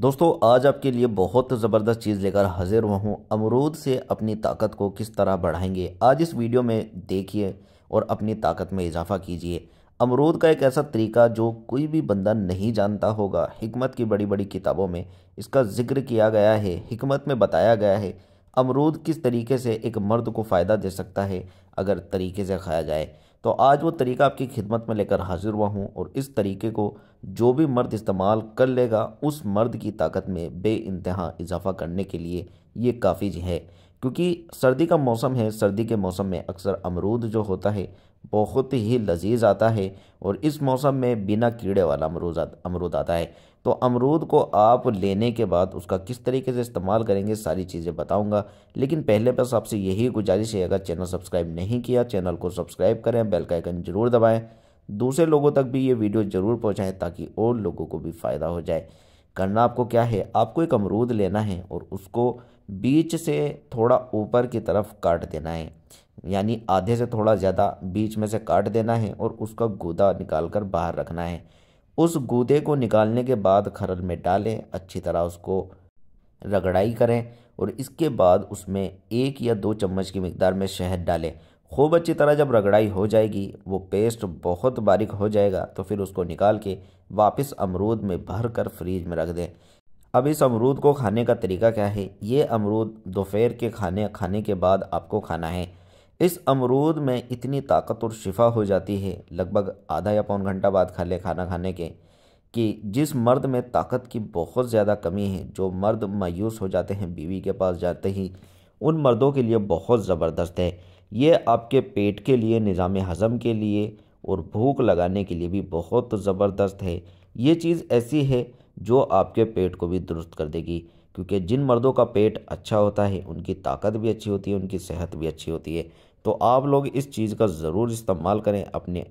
दोस्तों आज आपके लिए बहुत ज़बरदस्त चीज़ लेकर हाजिर हुआ हूँ अमरूद से अपनी ताकत को किस तरह बढ़ाएंगे आज इस वीडियो में देखिए और अपनी ताकत में इजाफा कीजिए अमरूद का एक ऐसा तरीका जो कोई भी बंदा नहीं जानता होगा हिकमत की बड़ी बड़ी किताबों में इसका जिक्र किया गया है हिकमत में बताया गया है अमरूद किस तरीके से एक मर्द को फ़ायदा दे सकता है अगर तरीके से खाया जाए तो आज वो तरीका आपकी खिदमत में लेकर हाजिर हुआ हूँ और इस तरीके को जो भी मर्द इस्तेमाल कर लेगा उस मर्द की ताकत में बे इंतहा इजाफा करने के लिए ये काफ़ी है क्योंकि सर्दी का मौसम है सर्दी के मौसम में अक्सर अमरूद जो होता है बहुत ही लजीज आता है और इस मौसम में बिना कीड़े वाला अमरूद अमरूद आता है तो अमरूद को आप लेने के बाद उसका किस तरीके से इस्तेमाल करेंगे सारी चीज़ें बताऊंगा लेकिन पहले बस आपसे यही गुजारिश है अगर चैनल सब्सक्राइब नहीं किया चैनल को सब्सक्राइब करें बेल का आइकन ज़रूर दबाएं दूसरे लोगों तक भी ये वीडियो ज़रूर पहुँचाएँ ताकि और लोगों को भी फ़ायदा हो जाए करना आपको क्या है आपको एक अमरूद लेना है और उसको बीच से थोड़ा ऊपर की तरफ काट देना है यानी आधे से थोड़ा ज़्यादा बीच में से काट देना है और उसका गूदा निकाल कर बाहर रखना है उस गूदे को निकालने के बाद खरल में डालें अच्छी तरह उसको रगड़ाई करें और इसके बाद उसमें एक या दो चम्मच की मकदार में शहद डालें खूब अच्छी तरह जब रगड़ाई हो जाएगी वो पेस्ट बहुत बारीक हो जाएगा तो फिर उसको निकाल के वापस अमरूद में भर कर फ्रीज में रख दें अब इस अमरूद को खाने का तरीका क्या है ये अमरूद दोपहर के खाने खाने के बाद आपको खाना है इस अमरूद में इतनी ताकत और शिफा हो जाती है लगभग आधा या पौन घंटा बाद खा ले खाना खाने के कि जिस मर्द में ताकत की बहुत ज़्यादा कमी है जो मर्द मायूस हो जाते हैं बीवी के पास जाते ही उन मर्दों के लिए बहुत ज़बरदस्त है ये आपके पेट के लिए निज़ाम हज़म के लिए और भूख लगाने के लिए भी बहुत ज़बरदस्त है ये चीज़ ऐसी है जो आपके पेट को भी दुरुस्त कर देगी क्योंकि जिन मर्दों का पेट अच्छा होता है उनकी ताकत भी अच्छी होती है उनकी सेहत भी अच्छी होती है तो आप लोग इस चीज़ का ज़रूर इस्तेमाल करें अपने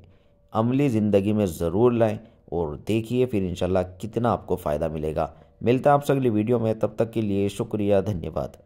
अमली ज़िंदगी में ज़रूर लाएँ और देखिए फिर इंशाल्लाह कितना आपको फ़ायदा मिलेगा मिलता है आपसे अगली वीडियो में तब तक के लिए शुक्रिया धन्यवाद